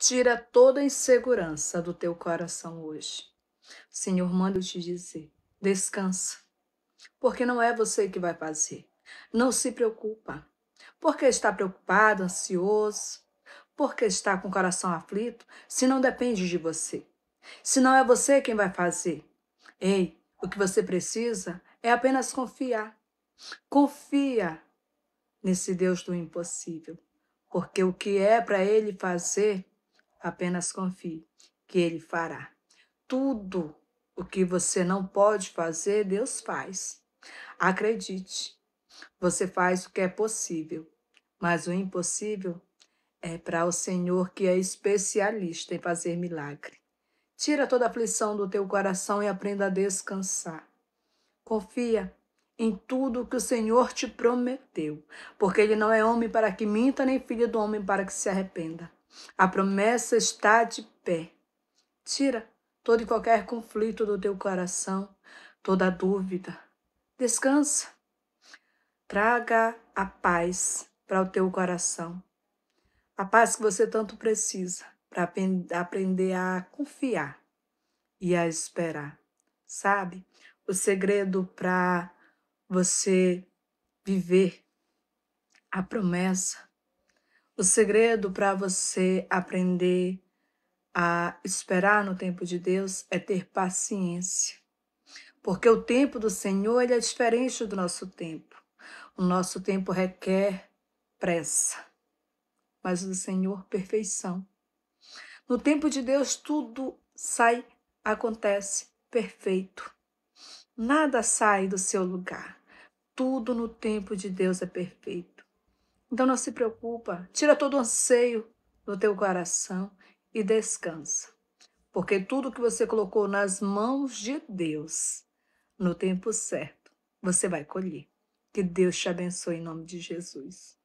Tira toda a insegurança do teu coração hoje. Senhor manda eu te dizer: descansa, porque não é você que vai fazer. Não se preocupa, porque está preocupado, ansioso, porque está com o coração aflito, se não depende de você. Se não é você quem vai fazer. Ei, o que você precisa é apenas confiar. Confia nesse Deus do impossível, porque o que é para ele fazer, Apenas confie que Ele fará. Tudo o que você não pode fazer, Deus faz. Acredite, você faz o que é possível, mas o impossível é para o Senhor que é especialista em fazer milagre. Tira toda a aflição do teu coração e aprenda a descansar. Confia em tudo que o Senhor te prometeu, porque ele não é homem para que minta, nem filho do homem para que se arrependa. A promessa está de pé. Tira todo e qualquer conflito do teu coração, toda dúvida. Descansa. Traga a paz para o teu coração. A paz que você tanto precisa para aprender a confiar e a esperar. Sabe? O segredo para você viver a promessa o segredo para você aprender a esperar no tempo de Deus é ter paciência. Porque o tempo do Senhor ele é diferente do nosso tempo. O nosso tempo requer pressa, mas o do Senhor perfeição. No tempo de Deus tudo sai, acontece perfeito. Nada sai do seu lugar. Tudo no tempo de Deus é perfeito. Então não se preocupa, tira todo o anseio do teu coração e descansa. Porque tudo que você colocou nas mãos de Deus, no tempo certo, você vai colher. Que Deus te abençoe em nome de Jesus.